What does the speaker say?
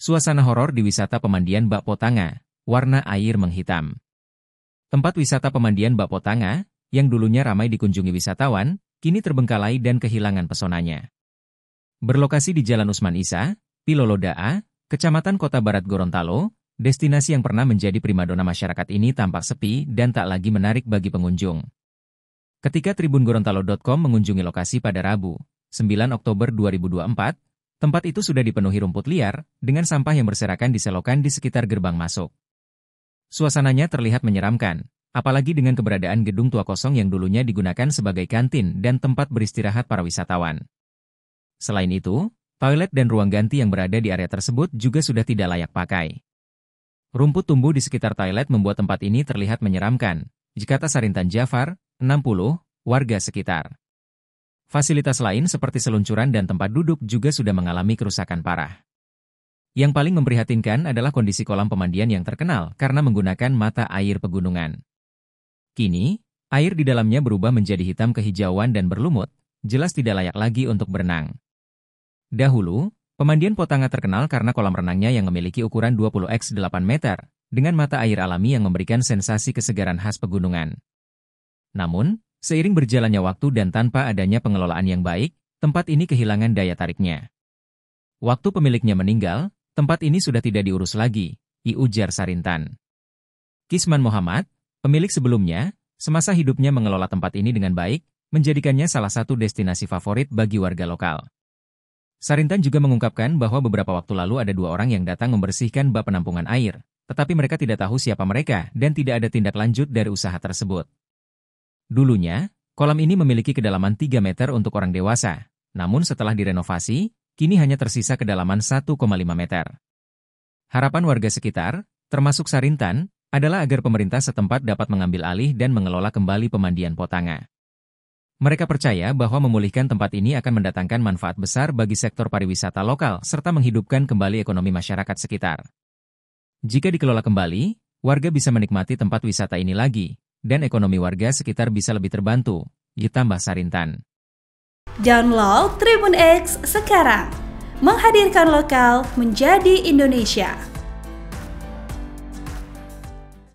Suasana horor di wisata pemandian Bak Potanga, warna air menghitam. Tempat wisata pemandian Bak Potanga, yang dulunya ramai dikunjungi wisatawan, kini terbengkalai dan kehilangan pesonanya. Berlokasi di Jalan Usman Isa, A, Kecamatan Kota Barat Gorontalo, destinasi yang pernah menjadi primadona masyarakat ini tampak sepi dan tak lagi menarik bagi pengunjung. Ketika Tribun Gorontalo.com mengunjungi lokasi pada Rabu, 9 Oktober 2024, Tempat itu sudah dipenuhi rumput liar, dengan sampah yang berserakan diselokan di sekitar gerbang masuk. Suasananya terlihat menyeramkan, apalagi dengan keberadaan gedung tua kosong yang dulunya digunakan sebagai kantin dan tempat beristirahat para wisatawan. Selain itu, toilet dan ruang ganti yang berada di area tersebut juga sudah tidak layak pakai. Rumput tumbuh di sekitar toilet membuat tempat ini terlihat menyeramkan, jika Sarintan Jafar, 60, warga sekitar. Fasilitas lain seperti seluncuran dan tempat duduk juga sudah mengalami kerusakan parah. Yang paling memprihatinkan adalah kondisi kolam pemandian yang terkenal karena menggunakan mata air pegunungan. Kini, air di dalamnya berubah menjadi hitam kehijauan dan berlumut, jelas tidak layak lagi untuk berenang. Dahulu, pemandian Potanga terkenal karena kolam renangnya yang memiliki ukuran 20x8 meter, dengan mata air alami yang memberikan sensasi kesegaran khas pegunungan. Namun, Seiring berjalannya waktu dan tanpa adanya pengelolaan yang baik, tempat ini kehilangan daya tariknya. Waktu pemiliknya meninggal, tempat ini sudah tidak diurus lagi, iujar Sarintan. Kisman Muhammad, pemilik sebelumnya, semasa hidupnya mengelola tempat ini dengan baik, menjadikannya salah satu destinasi favorit bagi warga lokal. Sarintan juga mengungkapkan bahwa beberapa waktu lalu ada dua orang yang datang membersihkan bak penampungan air, tetapi mereka tidak tahu siapa mereka dan tidak ada tindak lanjut dari usaha tersebut. Dulunya, kolam ini memiliki kedalaman 3 meter untuk orang dewasa, namun setelah direnovasi, kini hanya tersisa kedalaman 1,5 meter. Harapan warga sekitar, termasuk Sarintan, adalah agar pemerintah setempat dapat mengambil alih dan mengelola kembali pemandian Potanga. Mereka percaya bahwa memulihkan tempat ini akan mendatangkan manfaat besar bagi sektor pariwisata lokal serta menghidupkan kembali ekonomi masyarakat sekitar. Jika dikelola kembali, warga bisa menikmati tempat wisata ini lagi, dan ekonomi warga sekitar bisa lebih terbantu, ditambah Sarintan. Download Tribun X sekarang, menghadirkan lokal menjadi Indonesia.